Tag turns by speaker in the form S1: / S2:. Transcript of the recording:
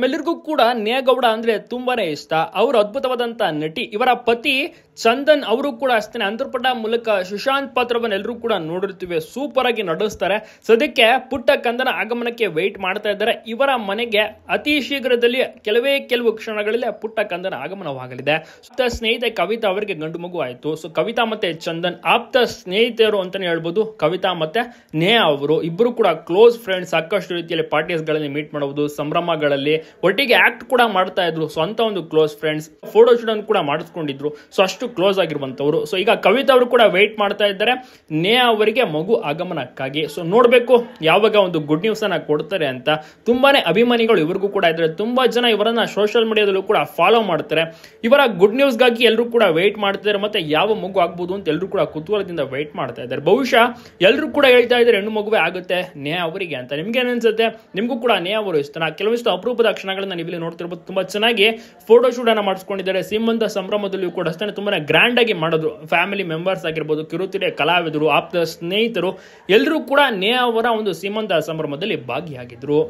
S1: ನಮ್ಮೆಲ್ಲರಿಗೂ ಕೂಡ ನೇಗೌಡ ಅಂದ್ರೆ ತುಂಬಾನೇ ಇಷ್ಟ ಅವರು ಅದ್ಭುತವಾದಂತ ನಟಿ ಇವರ ಪತಿ ಚಂದನ್ ಅವರು ಕೂಡ ಅಷ್ಟೇ ಅಂತರ್ಪಟ ಮೂಲಕ ಸುಶಾಂತ್ ಪಾತ್ರವನ್ನು ಎಲ್ಲರೂ ಕೂಡ ನೋಡಿರ್ತೀವಿ ಸೂಪರ್ ಆಗಿ ನಟಿಸ್ತಾರೆ ಸದ್ಯಕ್ಕೆ ಪುಟ್ಟ ಕಂದನ ಆಗಮನಕ್ಕೆ ವೆಯ್ಟ್ ಮಾಡ್ತಾ ಇದ್ದಾರೆ ಇವರ ಮನೆಗೆ ಅತಿ ಶೀಘ್ರದಲ್ಲಿ ಕೆಲವೇ ಕೆಲವು ಕ್ಷಣಗಳಲ್ಲಿ ಪುಟ್ಟ ಕಂದನ ಆಗಮನವಾಗಲಿದೆ ಸುತ್ತ ಸ್ನೇಹಿತೆ ಕವಿತಾ ಅವರಿಗೆ ಗಂಡು ಮಗು ಆಯಿತು ಸೊ ಕವಿತಾ ಮತ್ತೆ ಚಂದನ್ ಆಪ್ತ ಸ್ನೇಹಿತೆಯರು ಅಂತಾನೆ ಹೇಳ್ಬೋದು ಕವಿತಾ ಮತ್ತೆ ನೇಹ ಅವರು ಇಬ್ಬರು ಕೂಡ ಕ್ಲೋಸ್ ಫ್ರೆಂಡ್ಸ್ ಸಾಕಷ್ಟು ರೀತಿಯಲ್ಲಿ ಪಾರ್ಟೀಸ್ಗಳಲ್ಲಿ ಮೀಟ್ ಮಾಡುವುದು ಸಂಭ್ರಮಗಳಲ್ಲಿ ಒಟ್ಟಿಗೆ ಆಕ್ಟ್ ಕೂಡ ಮಾಡ್ತಾ ಇದ್ರು ಸ್ವಂತ ಒಂದು ಕ್ಲೋಸ್ ಫ್ರೆಂಡ್ಸ್ ಫೋಟೋ ಶೂಟ್ ಅನ್ನು ಕೂಡ ಮಾಡಿಸ್ಕೊಂಡಿದ್ರು ಸೊ ಅಷ್ಟು ಕ್ಲೋಸ್ ಆಗಿರುವಂತವ್ರು ಸೊ ಈಗ ಕವಿತಾ ಅವರು ಕೂಡ ವೆಯ್ಟ್ ಮಾಡ್ತಾ ಇದ್ದಾರೆ ನೇ ಅವರಿಗೆ ಮಗು ಆಗಮನಕ್ಕಾಗಿ ಸೊ ನೋಡ್ಬೇಕು ಯಾವಾಗ ಒಂದು ಗುಡ್ ನ್ಯೂಸ್ ಅನ್ನ ಕೊಡ್ತಾರೆ ಅಂತ ತುಂಬಾನೇ ಅಭಿಮಾನಿಗಳು ಇವರಿಗೂ ಕೂಡ ಇದ್ದಾರೆ ತುಂಬಾ ಜನ ಇವರನ್ನ ಸೋಷಿಯಲ್ ಮೀಡಿಯಾದಲ್ಲೂ ಕೂಡ ಫಾಲೋ ಮಾಡ್ತಾರೆ ಇವರ ಗುಡ್ ಗಾಗಿ ಎಲ್ಲರೂ ಕೂಡ ವೆಯ್ಟ್ ಮಾಡ್ತಿದ್ದಾರೆ ಮತ್ತೆ ಯಾವ ಮಗು ಆಗ್ಬೋದು ಅಂತ ಎಲ್ಲರೂ ಕೂಡ ಕುತೂಹಲದಿಂದ ವೆಯ್ಟ್ ಮಾಡ್ತಾ ಇದ್ದಾರೆ ಬಹುಶಃ ಎಲ್ಲರೂ ಕೂಡ ಹೇಳ್ತಾ ಇದ್ದಾರೆ ಹೆಣ್ಣು ಮಗುವೆ ಆಗುತ್ತೆ ನೇ ಅವರಿಗೆ ಅಂತ ನಿಮ್ಗೆ ಅನ್ಸುತ್ತೆ ನಿಮಗೂ ಕೂಡ ನೇ ಅವರು ಇಷ್ಟ ಕೆಲವಿಷ್ಟು ಅಪರೂಪದ ಕ್ಷಣಗಳನ್ನ ನೀವಿಲ್ಲಿ ನೋಡ್ತಿರ್ಬೋದು ತುಂಬಾ ಚೆನ್ನಾಗಿ ಫೋಟೋ ಶೂಟ್ ಅನ್ನ ಮಾಡಿಸ್ಕೊಂಡಿದ್ದಾರೆ ಸಿಂಬಂಧ ಸಂಭ್ರಮದಲ್ಲಿಯೂ ಕೂಡ ಅಷ್ಟೇ ತುಂಬಾನೇ ಗ್ರ್ಯಾಂಡ್ ಆಗಿ ಮಾಡೋದು ಫ್ಯಾಮಿಲಿ ಮೆಂಬರ್ಸ್ ಆಗಿರ್ಬೋದು ಕಿರುತೆರೆ ಕಲಾವಿದರು ಆಪ್ತ ಸ್ನೇಹಿತರು ಎಲ್ಲರೂ ಕೂಡ ನೇ ಅವರ ಒಂದು ಸಿಂಹಂತ ಸಂಭ್ರಮದಲ್ಲಿ ಭಾಗಿಯಾಗಿದ್ರು